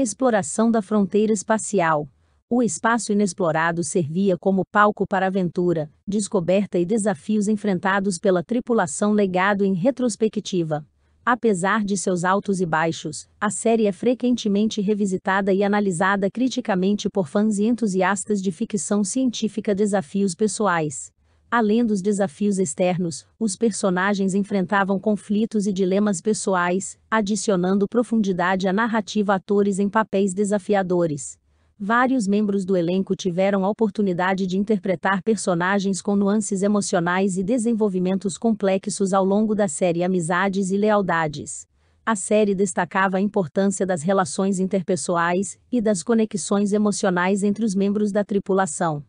Exploração da fronteira espacial. O espaço inexplorado servia como palco para aventura, descoberta e desafios enfrentados pela tripulação legado em retrospectiva. Apesar de seus altos e baixos, a série é frequentemente revisitada e analisada criticamente por fãs e entusiastas de ficção científica desafios pessoais. Além dos desafios externos, os personagens enfrentavam conflitos e dilemas pessoais, adicionando profundidade à narrativa atores em papéis desafiadores. Vários membros do elenco tiveram a oportunidade de interpretar personagens com nuances emocionais e desenvolvimentos complexos ao longo da série Amizades e Lealdades. A série destacava a importância das relações interpessoais e das conexões emocionais entre os membros da tripulação.